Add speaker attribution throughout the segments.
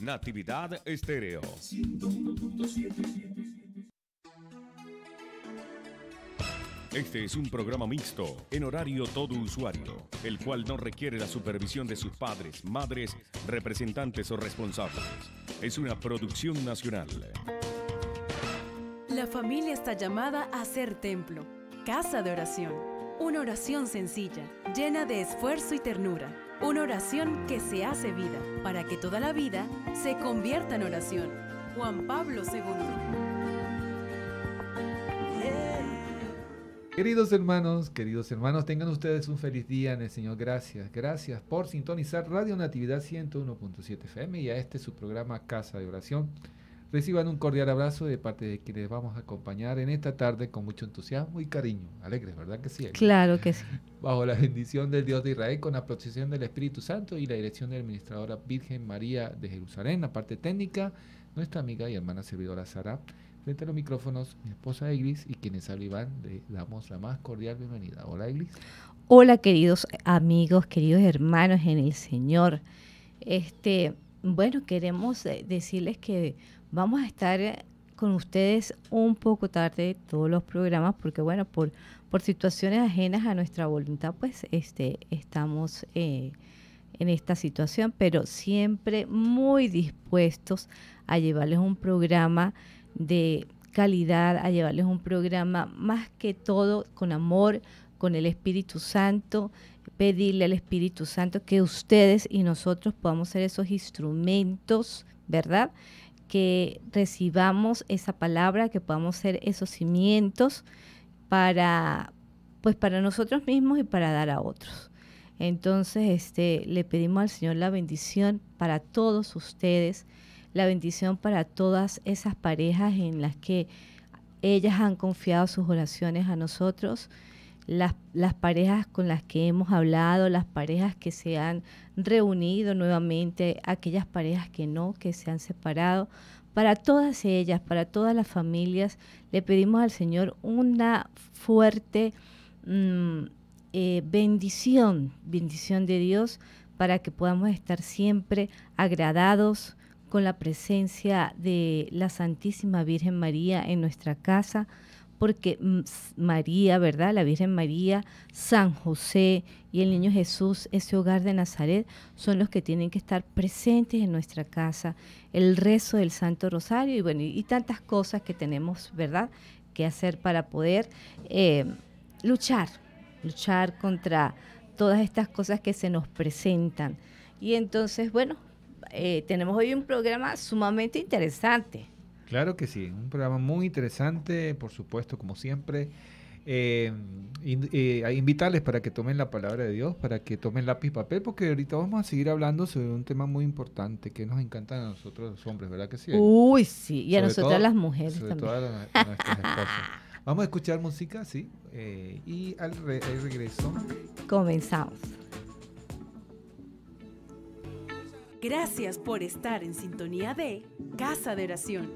Speaker 1: Natividad Estéreo. este es un programa mixto, en horario todo usuario, el cual no requiere la supervisión de sus padres, madres, representantes o responsables. Es una producción nacional.
Speaker 2: La familia está llamada a ser templo, casa de oración, una oración sencilla, llena de esfuerzo y ternura una oración que se hace vida, para que toda la vida se convierta en oración. Juan Pablo II.
Speaker 1: Queridos hermanos, queridos hermanos, tengan ustedes un feliz día en el Señor. Gracias, gracias por sintonizar Radio Natividad 101.7 FM y a este su programa Casa de Oración. Reciban un cordial abrazo de parte de quienes vamos a acompañar en esta tarde con mucho entusiasmo y cariño. Alegres, ¿verdad que sí? Claro que sí. Bajo la bendición del Dios de Israel, con la protección del Espíritu Santo y la dirección de la administradora Virgen María de Jerusalén, la parte técnica, nuestra amiga y hermana servidora Sara. Frente a los micrófonos, mi esposa Eglis y quienes hablan, Iván, le damos la más cordial bienvenida. Hola, Eglis.
Speaker 2: Hola, queridos amigos, queridos hermanos en el Señor. Este, bueno, queremos eh, decirles que Vamos a estar eh, con ustedes un poco tarde todos los programas porque bueno, por, por situaciones ajenas a nuestra voluntad, pues este, estamos eh, en esta situación, pero siempre muy dispuestos a llevarles un programa de calidad, a llevarles un programa más que todo con amor, con el Espíritu Santo, pedirle al Espíritu Santo que ustedes y nosotros podamos ser esos instrumentos, ¿verdad? que recibamos esa palabra, que podamos ser esos cimientos para, pues para nosotros mismos y para dar a otros. Entonces, este, le pedimos al Señor la bendición para todos ustedes, la bendición para todas esas parejas en las que ellas han confiado sus oraciones a nosotros las, parejas con las que hemos hablado, las parejas que se han reunido nuevamente, aquellas parejas que no, que se han separado. Para todas ellas, para todas las familias, le pedimos al Señor una fuerte mm, eh, bendición, bendición de Dios, para que podamos estar siempre agradados con la presencia de la Santísima Virgen María en nuestra casa porque mm, María, ¿verdad? La Virgen María, San José y el Niño Jesús, ese hogar de Nazaret, son los que tienen que estar presentes en nuestra casa, el rezo del Santo Rosario y bueno, y, tantas cosas que tenemos, ¿verdad? Que hacer para poder eh, luchar, luchar contra todas estas cosas que se nos presentan. Y entonces, bueno, eh, tenemos hoy un programa sumamente interesante
Speaker 1: Claro que sí, un programa muy interesante, por supuesto, como siempre. Eh, eh invitarles para que tomen la palabra de Dios, para que tomen lápiz y papel, porque ahorita vamos a seguir hablando sobre un tema muy importante que nos encanta a nosotros los hombres, ¿verdad que sí? Uy, sí, y a nosotras las mujeres también. nuestras Vamos a escuchar música, sí, eh, y al regreso.
Speaker 2: Comenzamos. Gracias por estar en sintonía de Casa de Oración.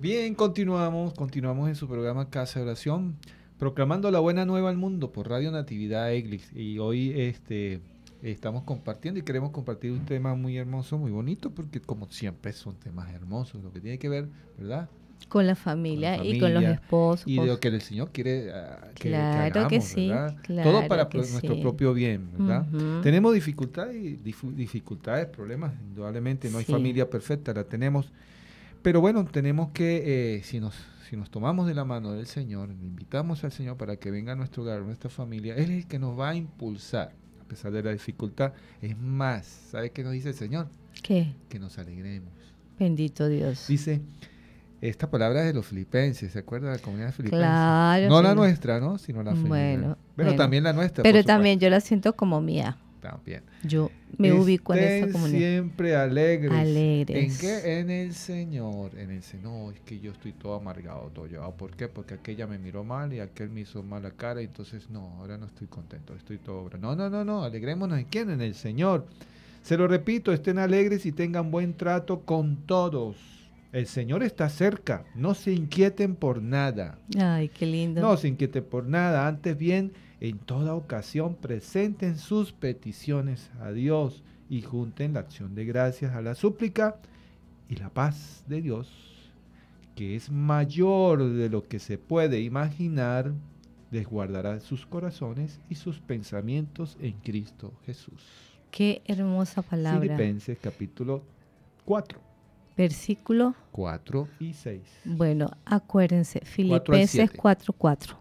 Speaker 1: Bien, continuamos, continuamos en su programa Casa de Oración, proclamando la buena nueva al mundo por Radio Natividad Eglis. Y hoy este, estamos compartiendo y queremos compartir un tema muy hermoso, muy bonito, porque como siempre son temas hermosos, lo que tiene que ver, ¿verdad?
Speaker 2: con la familia, y con los esposos. Y lo
Speaker 1: que el Señor quiere ah, que, claro que, sí, Todo para nuestro propio bien, ¿verdad? Tenemos dificultades, dificultades, problemas, indudablemente, no hay familia perfecta, la tenemos. Pero bueno, tenemos que, eh, si, nos, si nos tomamos de la mano del Señor, invitamos al Señor para que venga a nuestro hogar, a nuestra familia, Él es el que nos va a impulsar, a pesar de la dificultad. Es más, ¿sabe qué nos dice el Señor? ¿Qué? Que nos alegremos.
Speaker 2: Bendito Dios.
Speaker 1: Dice, esta palabra es de los filipenses, ¿se acuerda de la comunidad filipense? Claro. No la nuestra, ¿no? Sino la filipense. Bueno, pero también la nuestra. Pero también
Speaker 2: yo la siento como mía. También. Yo me ubico en esa comunidad. Siempre
Speaker 1: alegres. Alegres. ¿En qué? En el Señor. En el Señor. No, es que yo estoy todo amargado, todo llevado. ¿Por qué? Porque aquella me miró mal y aquel me hizo mala cara. Entonces, no, ahora no estoy contento. Estoy todo. No, no, no, no. Alegrémonos. ¿En quién? En el Señor. Se lo repito, estén alegres y tengan buen trato con todos el Señor está cerca, no se inquieten por nada.
Speaker 2: Ay, qué lindo. No se
Speaker 1: inquieten por nada, antes bien, en toda ocasión presenten sus peticiones a Dios y junten la acción de gracias a la súplica y la paz de Dios, que es mayor de lo que se puede imaginar, desguardará sus corazones y sus pensamientos en Cristo Jesús.
Speaker 2: Qué hermosa palabra.
Speaker 1: Filipenses capítulo 4. Versículo 4 y 6.
Speaker 2: Bueno, acuérdense, Filipenses 4.4.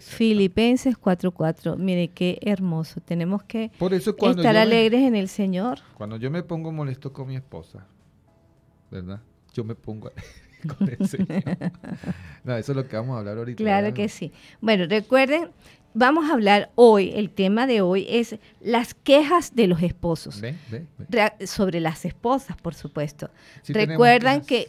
Speaker 2: Filipenses 4:4. Mire qué hermoso. Tenemos que estar alegres en el Señor.
Speaker 1: Cuando yo me pongo molesto con mi esposa, ¿verdad? Yo me pongo con el Señor. no, eso es lo que vamos a hablar ahorita. Claro que
Speaker 2: sí. Bueno, recuerden vamos a hablar hoy, el tema de hoy es las quejas de los esposos. Sobre las esposas, por supuesto. recuerdan que,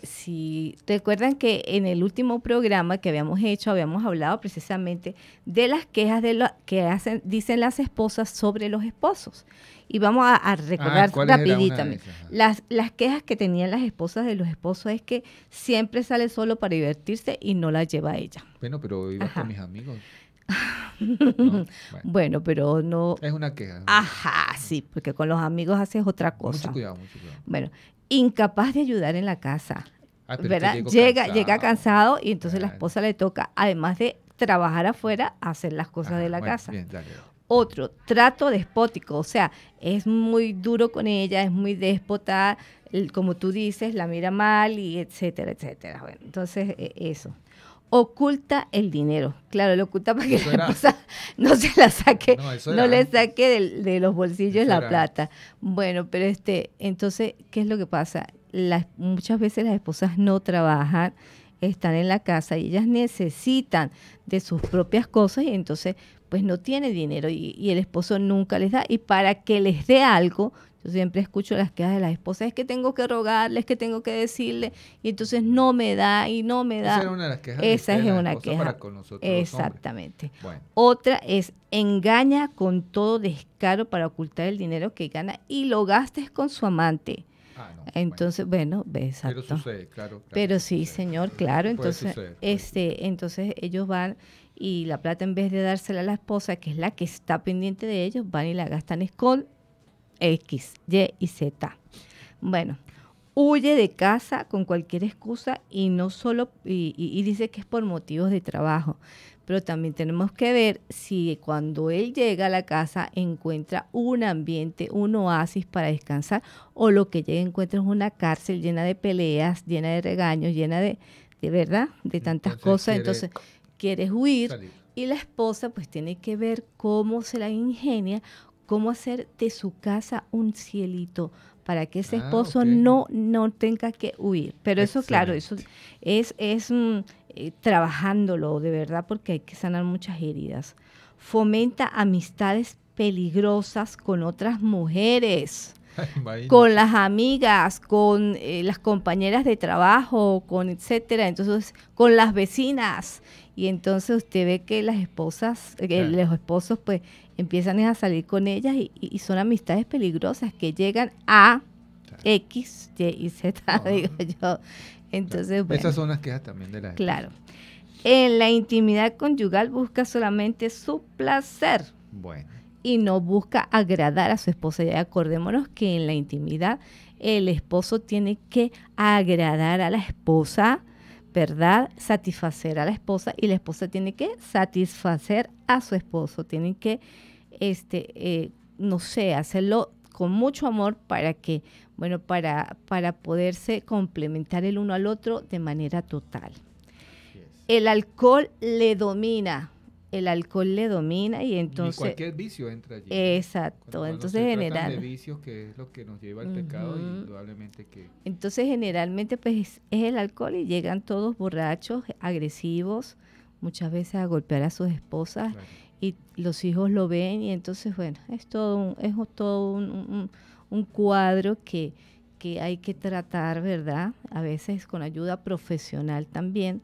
Speaker 2: recuerdan que en el último programa que habíamos hecho, habíamos hablado precisamente de las quejas de lo, que hacen, dicen las esposas sobre los esposos. Y vamos a, recordar ah, Las, las quejas que tenían las esposas de los esposos es que siempre sale solo para divertirse y no la lleva ella.
Speaker 1: Bueno, pero iba con mis amigos.
Speaker 2: bueno. pero no. Es una queja. Ajá, sí, porque con los amigos haces otra cosa. Bueno, incapaz de ayudar en la casa.
Speaker 1: Ah, llega, cansado. llega
Speaker 2: cansado y entonces la esposa le toca, además de trabajar afuera, hacer las cosas ah, de la casa. Otro, trato despótico, o sea, es muy duro con ella, es muy déspota, como tú dices, la mira mal y etcétera, etcétera. entonces, e, eso oculta el dinero. Claro, lo oculta para que la esposa no se la saque, no, le saque de, los bolsillos la plata. Bueno, pero este, entonces, ¿qué es lo que pasa? muchas veces las esposas no trabajan, están en la casa y ellas necesitan de sus propias cosas y entonces pues no tiene dinero y el esposo nunca les da y para que les dé algo yo siempre escucho las quejas de las esposas, es que tengo que es que tengo que decirle, y entonces no me da y no me da. Esa es una de Esa es una queja. Exactamente. Otra es engaña con todo descaro para ocultar el dinero que gana y lo gastes con su amante. Ah, entonces, bueno, exacto. Pero sucede, claro. Pero sí, señor, claro. Entonces, este, entonces ellos van y la plata en vez de dársela a la esposa, que es la que está pendiente de ellos, van y la gastan es con X, Y y Z. Bueno, huye de casa con cualquier excusa y no solo, y, dice que es por motivos de trabajo, pero también tenemos que ver si cuando él llega a la casa encuentra un ambiente, un oasis para descansar o lo que llega encuentra es una cárcel llena de peleas, llena de regaños, llena de, de verdad, de tantas cosas, entonces quieres huir y la esposa pues tiene que ver cómo se la ingenia cómo hacer de su casa un cielito para que ese ah, esposo no, no tenga que huir. Pero eso, claro, eso es, es mm, eh, trabajándolo de verdad porque hay que sanar muchas heridas. Fomenta amistades peligrosas con otras mujeres. con las amigas, con eh, las compañeras de trabajo, con etcétera, entonces con las vecinas y entonces usted ve que las esposas, los esposos pues empiezan a salir con ellas y, son amistades peligrosas que llegan a X, Y y Z, digo yo. Entonces, Esas son
Speaker 1: las quejas también de la Claro.
Speaker 2: En la intimidad conyugal busca solamente su placer. Bueno. Y no busca agradar a su esposa. Y acordémonos que en la intimidad el esposo tiene que agradar a la esposa, ¿verdad? Satisfacer a la esposa y la esposa tiene que satisfacer a su esposo. Tienen que este, eh, no sé, hacerlo con mucho amor para que, bueno, para, para poderse complementar el uno al otro de manera total. El alcohol le domina, el alcohol le domina y entonces... cualquier vicio entra allí. Exacto, entonces general...
Speaker 1: que es lo que nos lleva al pecado y que...
Speaker 2: Entonces generalmente pues es, el alcohol y llegan todos borrachos, agresivos, muchas veces a golpear a sus esposas y los hijos lo ven y entonces, bueno, es todo un, es todo cuadro que, que hay que tratar, ¿verdad? A veces con ayuda profesional también,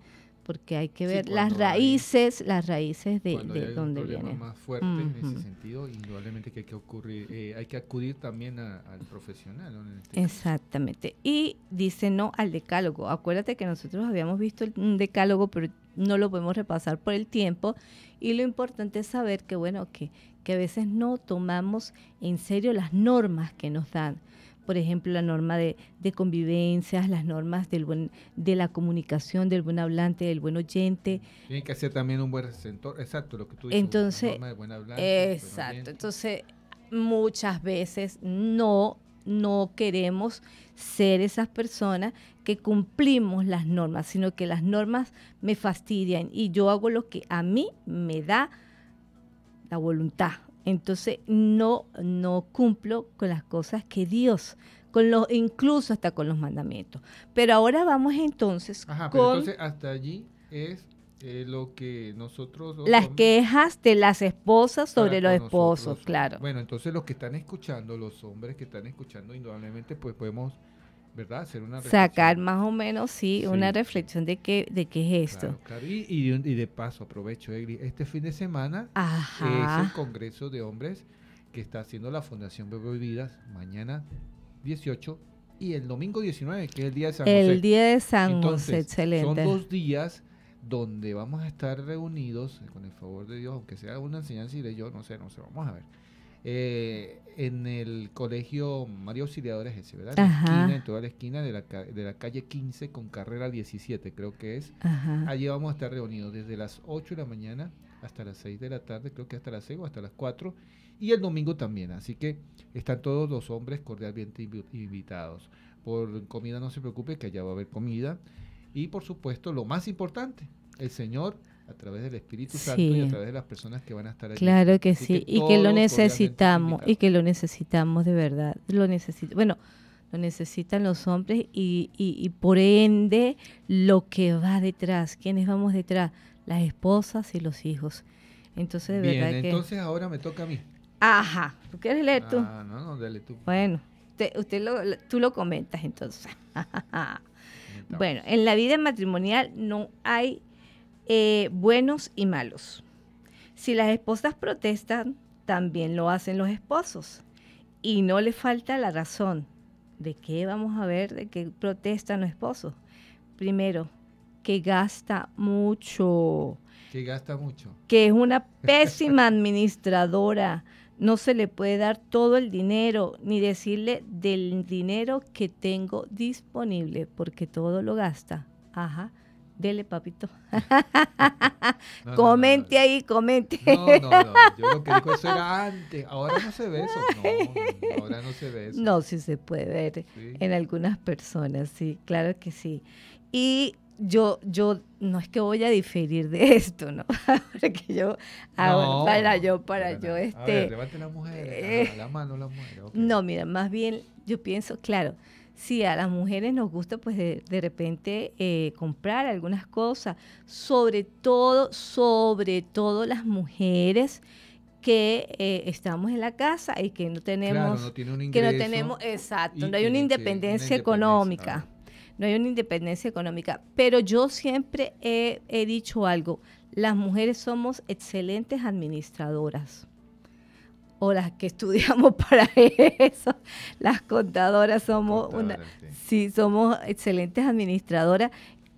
Speaker 2: porque hay que ver las raíces, las raíces de, de dónde viene. más fuerte en ese
Speaker 1: sentido, indudablemente que hay que eh, hay que acudir también al profesional.
Speaker 2: Este Exactamente. Y dice no al decálogo. Acuérdate que nosotros habíamos visto el decálogo, pero no lo podemos repasar por el tiempo. Y lo importante es saber que, bueno, que, que a veces no tomamos en serio las normas que nos dan por ejemplo, la norma de, de convivencias, las normas del buen, de la comunicación, del buen hablante, del buen oyente.
Speaker 1: Tiene que ser también un buen receptor, exacto, lo que tú dices. Entonces, norma de buen hablante,
Speaker 2: exacto, entonces muchas veces no no queremos ser esas personas que cumplimos las normas, sino que las normas me fastidian y yo hago lo que a mí me da la voluntad entonces no, no cumplo con las cosas que Dios, con los, incluso hasta con los mandamientos. Pero ahora vamos entonces Ajá, Pero entonces
Speaker 1: hasta allí es eh, lo que nosotros... Las quejas
Speaker 2: de las esposas sobre los esposos, claro.
Speaker 1: Bueno, entonces los que están escuchando, los hombres que están escuchando, indudablemente pues podemos ¿verdad? Hacer una Sacar
Speaker 2: más o menos, sí, una reflexión de qué, de qué es esto.
Speaker 1: Y, de, paso, aprovecho, este fin de semana que es el Congreso de Hombres que está haciendo la Fundación Bebe Vidas, mañana 18 y el domingo 19, que es el Día de San José. El Día de San José, excelente. Son dos días donde vamos a estar reunidos, con el favor de Dios, aunque sea una enseñanza y de yo, no sé, no sé, vamos a ver eh, en el colegio María Auxiliadora ese, ¿verdad? En, en toda la esquina de la, de la, calle 15 con carrera 17, creo que es. Allí vamos a estar reunidos desde las 8 de la mañana hasta las 6 de la tarde, creo que hasta las 6 o hasta las 4. Y el domingo también, así que están todos los hombres cordialmente invitados. Por comida no se preocupe, que allá va a haber comida. Y por supuesto, lo más importante, el Señor a través del Espíritu Santo y a través de las personas que van a estar allí. Claro que sí, y que lo necesitamos,
Speaker 2: y que lo necesitamos de verdad, lo necesito. Bueno, lo necesitan los hombres y, por ende lo que va detrás, ¿quiénes vamos detrás? Las esposas y los hijos. Entonces, de verdad que... entonces
Speaker 1: ahora me toca a mí.
Speaker 2: Ajá, ¿tú quieres leer tú? Ah,
Speaker 1: no, no, dale tú.
Speaker 2: Bueno, usted, tú lo comentas entonces. bueno, en la vida matrimonial no hay eh, buenos y malos. Si las esposas protestan, también lo hacen los esposos. Y no le falta la razón. ¿De qué vamos a ver? ¿De qué protestan los esposos? Primero, que gasta mucho.
Speaker 1: Que gasta mucho.
Speaker 2: Que es una pésima administradora. No se le puede dar todo el dinero, ni decirle del dinero que tengo disponible, porque todo lo gasta. Ajá Dele, papito. comente ahí, comente. No, no, no. Yo lo que dijo eso
Speaker 1: era antes. Ahora no se ve eso. No, ahora no se ve eso. No, sí se
Speaker 2: puede ver en algunas personas, sí, claro que sí. Y yo, yo, no es que voy a diferir de esto, ¿no? Porque yo, ahora, para yo, para yo, este. A levante la mujer. Eh, la mano, la mujer. No, mira, más bien yo pienso, claro si a las mujeres nos gusta pues de, repente eh, comprar algunas cosas, sobre todo, sobre todo las mujeres que eh, estamos en la casa y que no tenemos, claro, no que no tenemos, exacto, no hay una independencia, económica. No hay una independencia económica, pero yo siempre he dicho algo, las mujeres somos excelentes administradoras o las que estudiamos para eso, las contadoras somos una, sí. somos excelentes administradoras.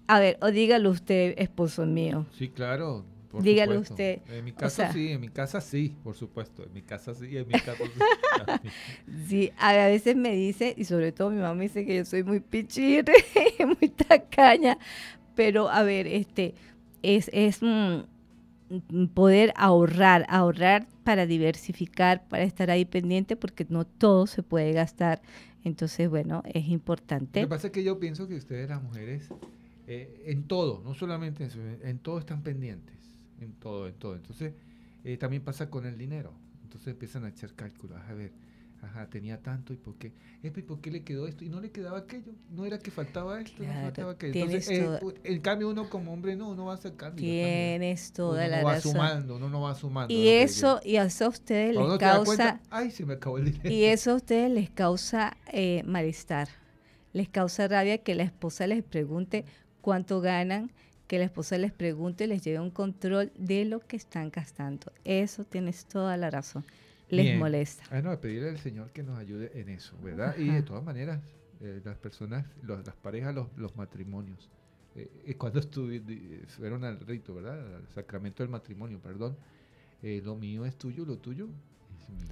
Speaker 2: A ver, o dígalo usted, esposo mío. Sí,
Speaker 1: claro. dígale dígalo usted. En mi casa sí, en mi casa sí, por supuesto. En mi casa sí, en mi casa sí.
Speaker 2: sí, a veces me dice, y sobre todo mi mamá me dice que yo soy muy pichirre, muy tacaña, pero a ver, este, es, es, mm, Mm, poder ahorrar, ahorrar para diversificar, para estar ahí pendiente, porque no todo se puede gastar. Entonces, bueno, es importante. Lo que pasa
Speaker 1: es que yo pienso que ustedes, las mujeres, eh, en todo, no solamente en en todo están pendientes, en todo, en todo. Entonces, eh, también pasa con el dinero. Entonces empiezan a echar cálculos, a ver, Ajá, tenía tanto y por qué. ¿Y por le quedó esto? Y no le quedaba aquello. No era que faltaba esto, no faltaba aquello. Entonces, eh, cambio, uno como hombre, no, uno va a cambio Tienes toda la va Sumando, no va sumando. Y eso, y eso a ustedes les causa. Ay, se me acabó el dinero. Y eso
Speaker 2: a ustedes les causa eh, malestar. Les causa rabia que la esposa les pregunte cuánto ganan, que la esposa les pregunte, y les lleve un control de lo que están gastando. Eso tienes toda la razón les molesta.
Speaker 1: Bueno, ah, a pedirle al Señor que nos ayude en eso, ¿verdad? Y de todas maneras, eh, las personas, las parejas, los, matrimonios. Eh, eh, cuando fueron al rito, ¿verdad? Al sacramento del matrimonio, perdón. lo mío es tuyo, lo tuyo es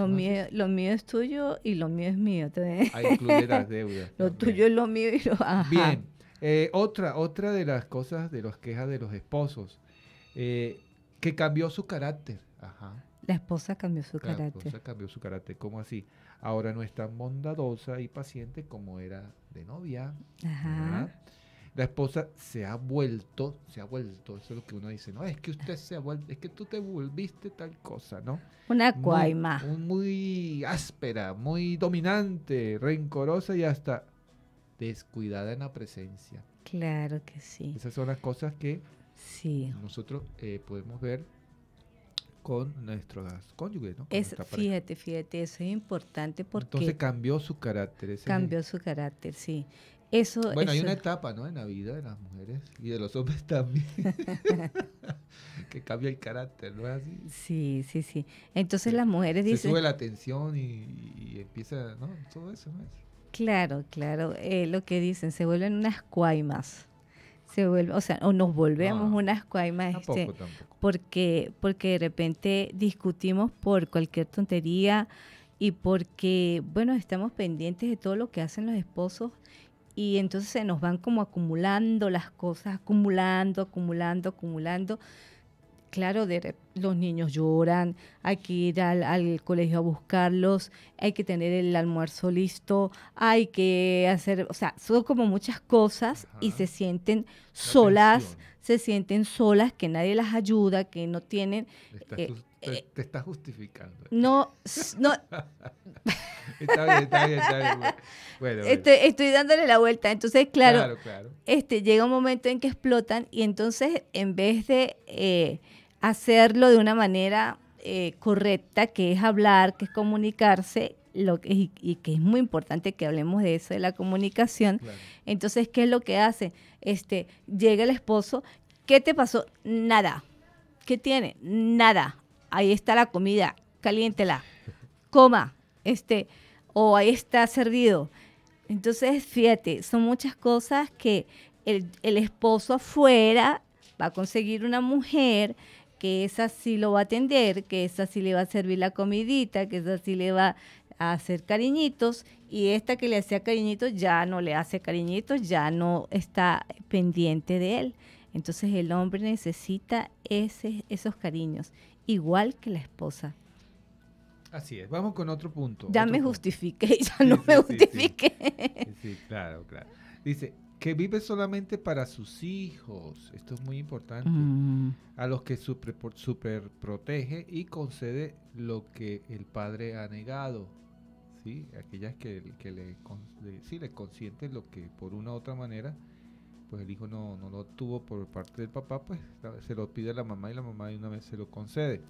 Speaker 2: ah, Lo mío, es tuyo y lo mío es mío. Ahí incluye las deudas. lo tuyo es lo mío y lo. Ajá. Bien.
Speaker 1: otra, otra de las cosas, de las quejas de los esposos, que cambió su carácter. Ajá.
Speaker 2: La esposa cambió su carácter. La esposa
Speaker 1: cambió su carácter, ¿cómo así? Ahora no es tan bondadosa y paciente como era de novia.
Speaker 2: Ajá.
Speaker 1: La esposa se ha vuelto, se ha vuelto, eso es lo que uno dice, no, es que usted se ha vuelto, es que tú te volviste tal cosa, ¿no? Una cuaima. Muy, áspera, muy dominante, rencorosa y hasta descuidada en la presencia.
Speaker 2: Claro que
Speaker 1: sí. Esas son las cosas que nosotros eh, podemos ver con nuestros cónyuges, ¿no?
Speaker 2: fíjate, fíjate, eso es importante porque... Entonces
Speaker 1: cambió su carácter. Ese cambió
Speaker 2: su carácter, sí. Eso, bueno, hay una
Speaker 1: etapa, ¿no? En la vida de las mujeres y de los hombres también, que cambia el carácter, ¿no es así? Sí, sí, sí.
Speaker 2: Entonces las mujeres dicen... se sube
Speaker 1: la tensión y, empieza, ¿no? Todo eso, ¿no?
Speaker 2: Claro, claro. Eh, lo que dicen, se vuelven unas cuaimas se vuelve, o sea, o nos volvemos unas cuaimas, este, porque porque de repente discutimos por cualquier tontería y porque bueno, estamos pendientes de todo lo que hacen los esposos y entonces se nos van como acumulando las cosas, acumulando, acumulando, acumulando Claro, de, los niños lloran, hay que ir al, colegio a buscarlos, hay que tener el almuerzo listo, hay que hacer, o sea, son como muchas cosas y se sienten solas, se sienten solas, que nadie las ayuda, que no tienen...
Speaker 1: Eh, eh, te, estás justificando.
Speaker 2: No, no... Estoy, dándole la vuelta. Entonces, claro, claro, Este, llega un momento en que explotan y entonces en vez de eh, hacerlo de una manera eh, correcta, que es hablar, que es comunicarse, lo que, y, que es muy importante que hablemos de eso, de la comunicación. Entonces, ¿qué es lo que hace? Este, llega el esposo, ¿qué te pasó? Nada. ¿Qué tiene? Nada. Ahí está la comida, caliéntela, coma. Este, o ahí está servido. Entonces, fíjate, son muchas cosas que el, esposo afuera va a conseguir una mujer que esa sí lo va a atender, que esa sí le va a servir la comidita, que esa sí le va a hacer cariñitos y esta que le hacía cariñitos ya no le hace cariñitos, ya no está pendiente de él. Entonces el hombre necesita esos cariños, igual que la
Speaker 1: esposa. Así es, vamos con otro punto. Ya me
Speaker 2: punto. justifiqué, ya no me
Speaker 1: justifiqué. sí, claro, claro. Dice, que vive solamente para sus hijos. Esto es muy importante. Mm. A los que super, super, protege y concede lo que el padre ha negado. ¿sí? Aquellas que, que le, sí, le consiente lo que por una u otra manera, pues el hijo no, no lo tuvo por parte del papá, pues se lo pide a la mamá y la mamá de una vez se lo concede.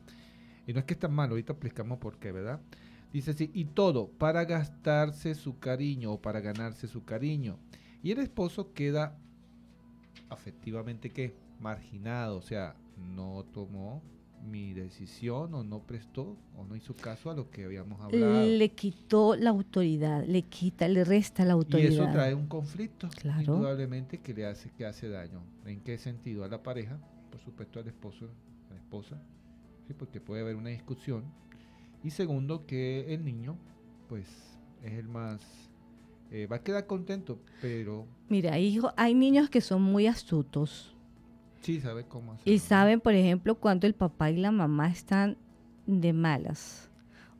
Speaker 1: Y no es que está mal, ahorita explicamos por qué, ¿verdad? Dice así, y todo para gastarse su cariño o para ganarse su cariño. Y el esposo queda afectivamente ¿qué? marginado, o sea, no tomó mi decisión o no prestó o no hizo caso a lo que habíamos hablado. Le
Speaker 2: quitó la autoridad, le quita, le resta la autoridad. Y eso trae un conflicto,
Speaker 1: claro. indudablemente, que le hace, que hace daño. ¿En qué sentido? A la pareja, por supuesto al esposo, a la esposa, porque puede haber una discusión. Y segundo, que el niño, pues, es el más... Eh, va a quedar contento, pero...
Speaker 2: Mira, hijo, hay niños que son muy astutos. Y saben, por ejemplo, cuando el papá y la mamá están de malas.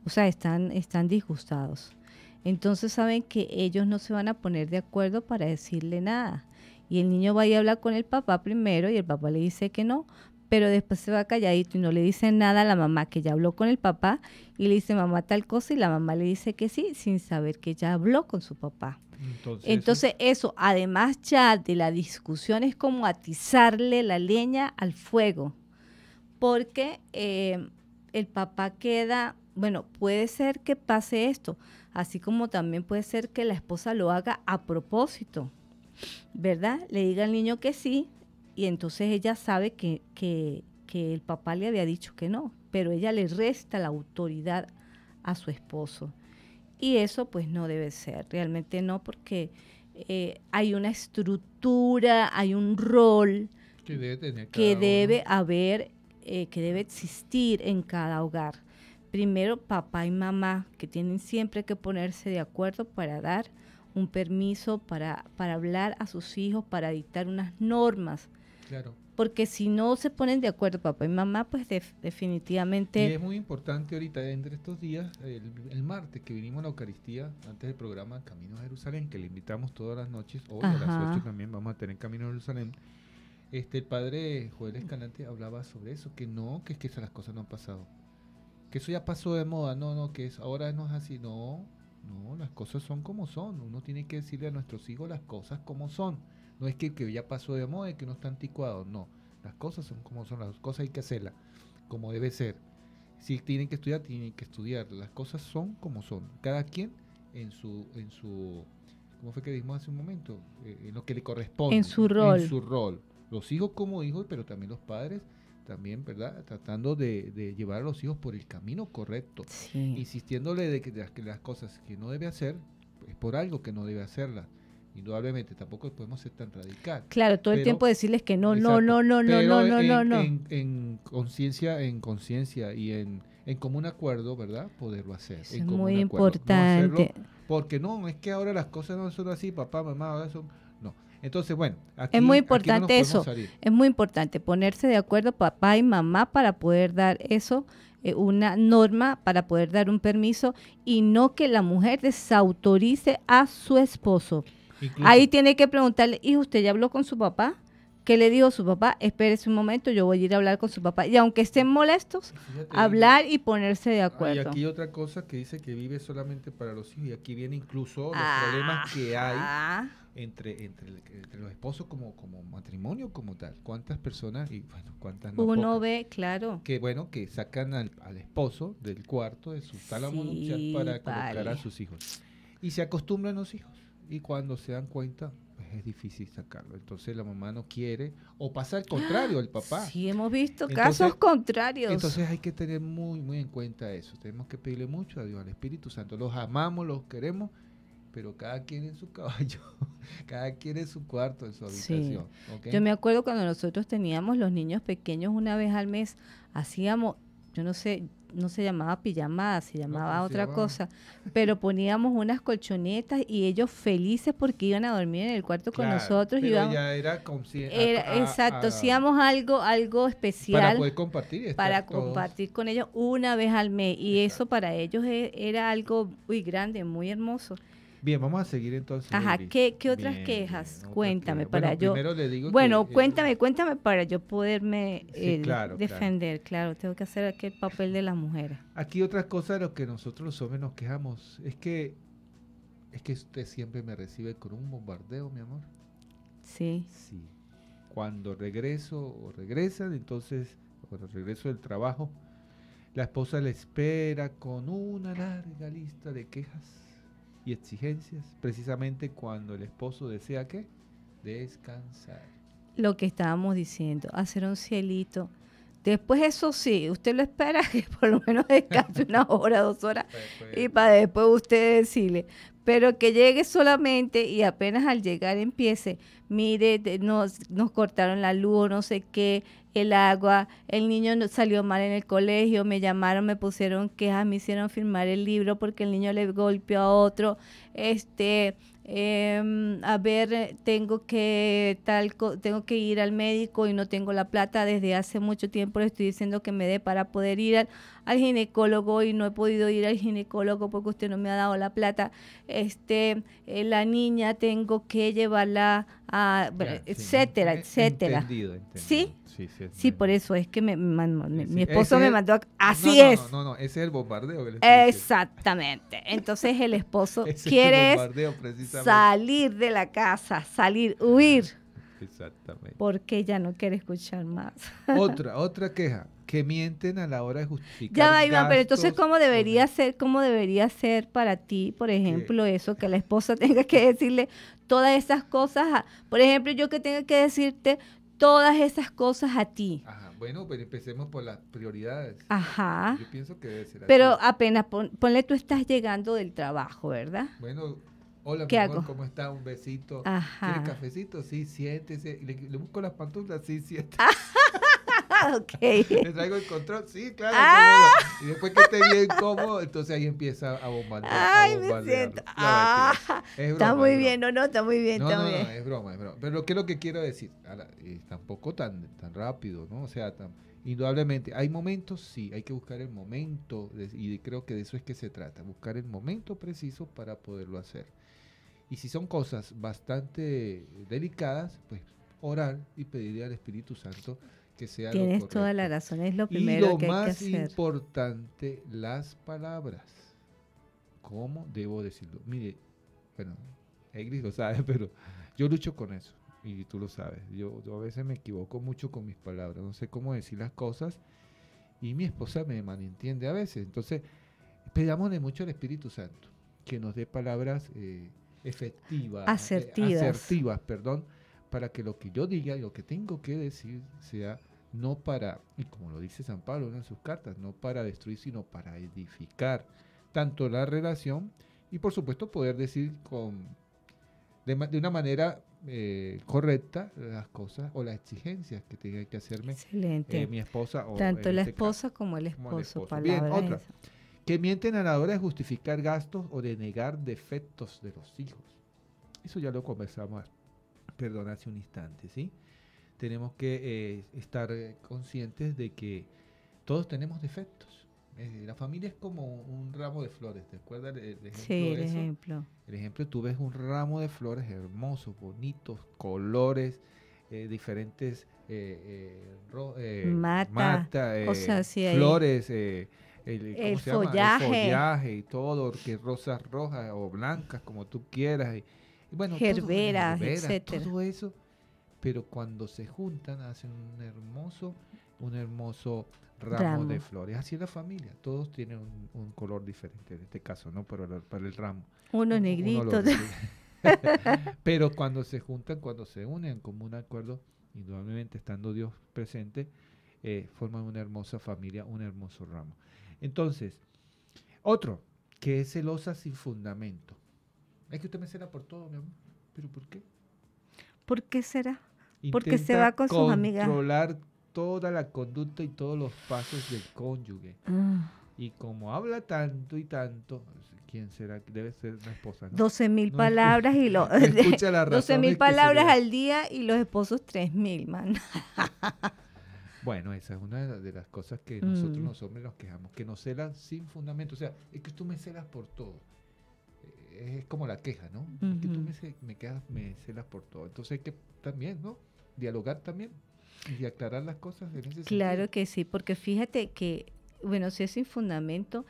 Speaker 2: O sea, están, están disgustados. Entonces saben que ellos no se van a poner de acuerdo para decirle nada. Y el niño va a hablar con el papá primero y el papá le dice que no pero después se va calladito y no le dice nada a la mamá, que ya habló con el papá y le dice mamá tal cosa y la mamá le dice que sí, sin saber que ya habló con su papá. Entonces, eso, además ya de la discusión es como atizarle la leña al fuego, porque eh, el papá queda, bueno, puede ser que pase esto, así como también puede ser que la esposa lo haga a propósito, ¿verdad? Le diga al niño que sí, y entonces ella sabe que, el papá le había dicho que no, pero ella le resta la autoridad a su esposo. Y eso pues no debe ser, realmente no, porque eh, hay una estructura, hay un rol
Speaker 1: que debe,
Speaker 2: haber, eh, que debe existir en cada hogar. Primero papá y mamá, que tienen siempre que ponerse de acuerdo para dar un permiso, para, para hablar a sus hijos, para dictar unas normas porque si no se ponen de acuerdo papá y mamá, pues definitivamente... Y es muy
Speaker 1: importante ahorita, entre estos días, el, martes que vinimos a la Eucaristía, antes del programa Camino a Jerusalén, que le invitamos todas las noches, hoy a las 8 también vamos a tener Camino a Jerusalén, este, el padre Joel Escalante hablaba sobre eso, que no, que es que esas las cosas no han pasado. Que eso ya pasó de moda, no, no, que es, ahora no es así, no, no, las cosas son como son. Uno tiene que decirle a nuestros hijos las cosas como son. No es que, ya pasó de moda y que no está anticuado, no. Las cosas son como son, las cosas hay que hacerlas, como debe ser. Si tienen que estudiar, tienen que estudiar. Las cosas son como son. Cada quien en su, en su, ¿cómo fue que dijimos hace un momento? Eh, en lo que le corresponde. En su rol. En su rol. Los hijos como hijos, pero también los padres, también, ¿verdad? Tratando de, llevar a los hijos por el camino correcto. Sí. Insistiéndole de que, las cosas que no debe hacer, es por algo que no debe hacerlas indudablemente, tampoco podemos ser tan radicales. Claro, todo el tiempo decirles que no, no, no, no, no, no, no, no, En, conciencia, en conciencia y en, en común acuerdo, ¿verdad? Poderlo hacer. es muy importante. porque no, es que ahora las cosas no son así, papá, mamá, ahora son... No. Entonces, bueno, aquí, es muy importante eso.
Speaker 2: Es muy importante ponerse de acuerdo papá y mamá para poder dar eso eh, una norma para poder dar un permiso y no que la mujer desautorice a su esposo. Ahí tiene que preguntarle, hijo, ¿usted ya habló con su papá? ¿Qué le dijo su papá? Espérese un momento, yo voy a ir a hablar con su papá. Y aunque estén molestos, hablar y ponerse de acuerdo. Y aquí
Speaker 1: otra cosa que dice que vive solamente para los hijos. Y aquí viene incluso los ah. problemas que hay ah. entre, entre, los esposos como, como matrimonio como tal. ¿Cuántas personas, y bueno, cuántas no Uno
Speaker 2: ve, claro.
Speaker 1: Que bueno, que sacan al, esposo del cuarto de su tálamo sí, para colocar a sus hijos. Y se acostumbran los hijos. Y cuando se dan cuenta, pues es difícil sacarlo. Entonces la mamá no quiere, o pasa al contrario, el papá. Sí, hemos visto casos contrarios. Entonces hay que tener muy, muy en cuenta eso. Tenemos que pedirle mucho a Dios, al Espíritu Santo. Los amamos, los queremos, pero cada quien en su caballo, cada quien en su cuarto, en su habitación. Yo me
Speaker 2: acuerdo cuando nosotros teníamos los niños pequeños una vez al mes, hacíamos, yo no sé, no se llamaba pijamada, se llamaba otra cosa, pero poníamos unas colchonetas y ellos felices porque iban a dormir en el cuarto con nosotros. ya
Speaker 1: era, Exacto, hacíamos
Speaker 2: algo, algo especial. Para poder
Speaker 1: compartir. Para compartir
Speaker 2: con ellos una vez al mes y eso para ellos e, era algo muy grande, muy hermoso.
Speaker 1: Bien, vamos a seguir entonces. Ajá, ¿qué, otras quejas?
Speaker 2: cuéntame para yo. bueno, eh, cuéntame, cuéntame para yo poderme eh, defender. Claro. tengo que hacer aquí el papel de la mujer.
Speaker 1: Aquí otra cosa de lo que nosotros los hombres nos quejamos es que es que usted siempre me recibe con un bombardeo, mi amor. Sí. Sí. Cuando regreso o regresan, entonces cuando regreso del trabajo, la esposa le espera con una larga lista de quejas y exigencias, precisamente cuando el esposo desea que Descansar. Lo que estábamos
Speaker 2: diciendo, hacer un cielito. Después, eso sí, usted lo espera que por lo menos descanse una hora, dos horas, pues, pues. y para después usted decirle pero que llegue solamente y apenas al llegar empiece, mire, nos, nos cortaron la luz, no sé qué, el agua, el niño salió mal en el colegio, me llamaron, me pusieron quejas, me hicieron firmar el libro porque el niño le golpeó a otro, este, em, a ver, tengo que, tal, tengo que ir al médico y no tengo la plata, desde hace mucho tiempo le estoy diciendo que me dé para poder ir al, al ginecólogo y no he podido ir al ginecólogo porque usted no me ha dado la plata. Este, eh, la niña tengo que llevarla a, etcétera, eh, etcétera. ¿Sí? Sí, por eso es que me, mi esposo me mandó así es. No,
Speaker 1: no, no, ese es el bombardeo.
Speaker 2: Exactamente. Entonces el esposo quiere salir de la casa, salir, huir.
Speaker 1: Exactamente.
Speaker 2: Porque ya no quiere escuchar más. Otra,
Speaker 1: otra queja que mienten a la hora de justificar. Ya, va, Iván, pero entonces
Speaker 2: cómo debería ser, cómo debería ser para ti, por ejemplo, eso que la esposa tenga que decirle todas esas cosas, por ejemplo, yo que tenga que decirte todas esas cosas a ti.
Speaker 1: Ajá. Bueno, pero empecemos por las prioridades. Ajá. Yo pienso que debe ser Pero
Speaker 2: apenas ponle tú estás llegando del trabajo, ¿verdad?
Speaker 1: Bueno, Hola, ¿cómo está? Un besito. Ajá. cafecito? Sí, siéntese. ¿Le, busco las pantuflas? Sí, siéntese. Ah, ok. Le traigo el control, sí, claro. Ah. Y después que esté bien cómodo, entonces ahí empieza a bombardear. Ay, me siento. Ah, está muy bien, no, no,
Speaker 2: está muy bien. No, no, no, es
Speaker 1: broma, es broma. Pero ¿qué es lo que quiero decir? Eh, tampoco tan, tan rápido, ¿no? O sea, indudablemente, hay momentos, sí, hay que buscar el momento, y creo que de eso es que se trata, buscar el momento preciso para poderlo hacer. Y si son cosas bastante delicadas, pues orar y pedirle al Espíritu Santo que sea Tienes lo correcto. toda la razón, es lo primero que hay que hacer. Lo más importante, las palabras. ¿Cómo debo decirlo? Mire, bueno, Eglis lo sabe, pero yo lucho con eso y tú lo sabes. Yo, a veces me equivoco mucho con mis palabras, no sé cómo decir las cosas y mi esposa me malentiende a veces. Entonces, pedámosle mucho al Espíritu Santo que nos dé palabras eh, efectivas, eh, asertivas. asertivas, perdón, para que lo que yo diga y lo que tengo que decir sea no para, y como lo dice San Pablo en sus cartas, no para destruir, sino para edificar tanto la relación y por supuesto poder decir con, de, una manera eh, correcta las cosas o las exigencias que tenga que hacerme eh, mi esposa. O, tanto la este esposa como, el esposo, para Bien, otra. Que mienten a la hora de justificar gastos o de negar defectos de los hijos. Eso ya lo conversamos perdonarse un instante, ¿sí? Tenemos que eh, estar conscientes de que todos tenemos defectos. la familia es como un ramo de flores, ¿te acuerdas ejemplo? Sí, el ejemplo. El ejemplo, tú ves un ramo de flores hermosos, bonitos, colores, eh, diferentes eh, mata, o sea, hay. flores, el, follaje. el, follaje. y todo, que rosas rojas o blancas, como tú quieras, y, bueno, gerberas, etcétera. pero cuando se juntan hacen un hermoso, un hermoso ramo, de flores. Así es la familia, todos tienen un, color diferente, en este caso, ¿no? Para el, para el ramo. Uno negrito. pero cuando se juntan, cuando se unen como un acuerdo, indudablemente estando Dios presente, eh, forman una hermosa familia, un hermoso ramo. Entonces, otro, que es celosa sin fundamento. Es que usted me cela por todo, mi amor. ¿Pero por qué?
Speaker 2: ¿Por qué será? Porque se va con sus amigas.
Speaker 1: Controlar toda la conducta y todos los pasos del cónyuge. Ah. Y como habla tanto y tanto, ¿quién será? Debe ser una esposa. ¿no? 12 mil palabras y lo. mil palabras al
Speaker 2: día y los esposos 3.000, mil, man.
Speaker 1: Bueno, esa es una de las cosas que nosotros mm. los hombres nos quejamos, que nos celan sin fundamento. O sea, es que tú me celas por todo es como la queja, ¿no? que tú me, quedas, me celas por todo. Entonces hay que también, ¿no? Dialogar también y aclarar las cosas
Speaker 2: Claro que sí, porque fíjate que, bueno, sí es sin fundamento,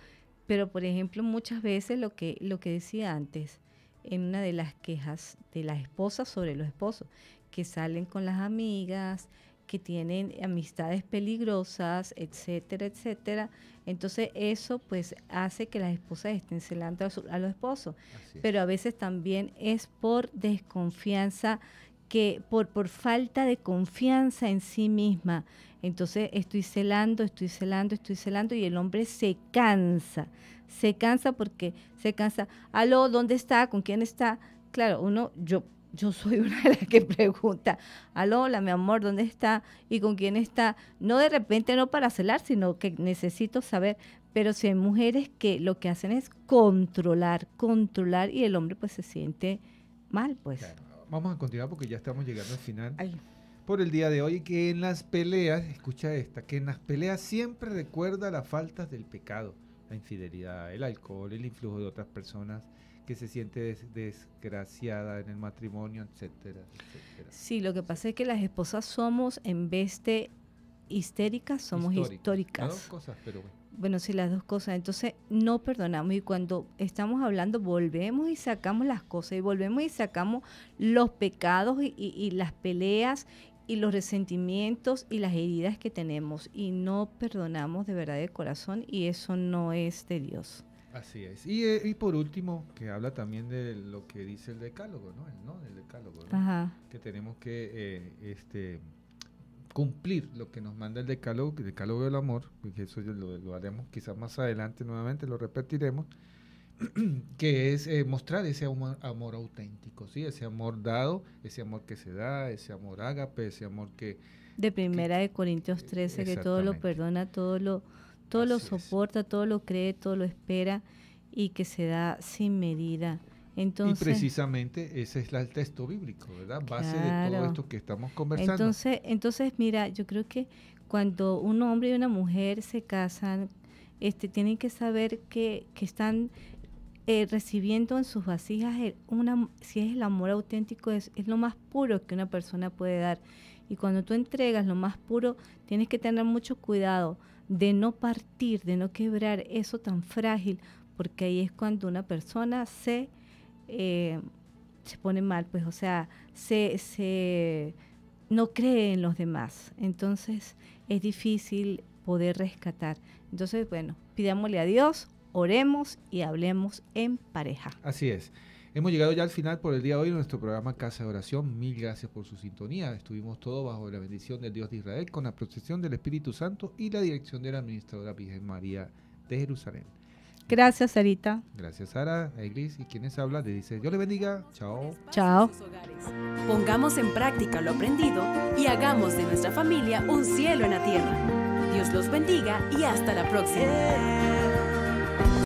Speaker 2: pero por ejemplo, muchas veces lo que, lo que decía antes, en una de las quejas de las esposas sobre los esposos, que salen con las amigas, que tienen amistades peligrosas, etcétera, etcétera. Entonces eso pues hace que las esposas estén celando a, los esposos. Pero a veces también es por desconfianza, que por, por falta de confianza en sí misma. Entonces estoy celando, estoy celando, estoy celando y el hombre se cansa. Se cansa porque se cansa. Aló, ¿dónde está? ¿Con quién está? Claro, uno, yo yo soy una de las que pregunta, alola, hola, mi amor, ¿dónde está? ¿Y con quién está? No de repente, no para celar, sino que necesito saber. Pero si hay mujeres que lo que hacen es controlar, controlar, y el hombre pues se siente mal, pues.
Speaker 1: Vamos a continuar porque ya estamos llegando al final. Por el día de hoy, que en las peleas, escucha esta, que en las peleas siempre recuerda las faltas del pecado, la infidelidad, el alcohol, el influjo de otras personas, que se siente desgraciada en el matrimonio, etcétera, etcétera.
Speaker 2: Sí, lo que pasa es que las esposas somos, en vez de histéricas, somos históricas. Las dos cosas, pero bueno. Bueno, sí, las dos cosas. Entonces, no perdonamos y cuando estamos hablando, volvemos y sacamos las cosas y volvemos y sacamos los pecados y las peleas y los resentimientos y las heridas que tenemos y no perdonamos de verdad de corazón y eso no es de Dios.
Speaker 1: Así es. Eh, y, por último, que habla también de lo que dice el decálogo, ¿no? El, ¿no? del decálogo, ¿no? Que tenemos que eh, este, cumplir lo que nos manda el decálogo, el decálogo del amor, porque pues, eso lo, haremos quizás más adelante nuevamente, lo repetiremos, que es eh, mostrar ese amor, auténtico, ¿sí? Ese amor dado, ese amor que se da, ese amor ágape, ese amor que...
Speaker 2: De primera de Corintios 13, que todo lo perdona, todo lo todo lo soporta, todo lo cree, todo lo espera y que se da sin medida. Entonces, y
Speaker 1: precisamente ese es el texto bíblico, ¿verdad? Base de todo esto que estamos conversando. Entonces,
Speaker 2: entonces, mira, yo creo que cuando un hombre y una mujer se casan, este, tienen que saber que, que están eh, recibiendo en sus vasijas una, si es el amor auténtico, es, es lo más puro que una persona puede dar. Y cuando tú entregas lo más puro, tienes que tener mucho cuidado de no partir, de no quebrar eso tan frágil, porque ahí es cuando una persona se, eh, se pone mal, pues, o sea, se no cree en los demás. Entonces es difícil poder rescatar. Entonces, bueno, pidámosle a Dios, oremos y hablemos en
Speaker 1: pareja. Así es. Hemos llegado ya al final por el día de hoy de nuestro programa Casa de Oración. Mil gracias por su sintonía. Estuvimos todos bajo la bendición del Dios de Israel con la procesión del Espíritu Santo y la dirección de la administradora Virgen María de Jerusalén.
Speaker 2: Gracias, Sarita.
Speaker 1: Gracias, Sara, iglesia y quienes hablan te dice, Dios les bendiga. Chao. Chao. Pongamos en práctica lo aprendido
Speaker 2: y hagamos de nuestra familia un cielo en la tierra. Dios los bendiga y hasta la próxima.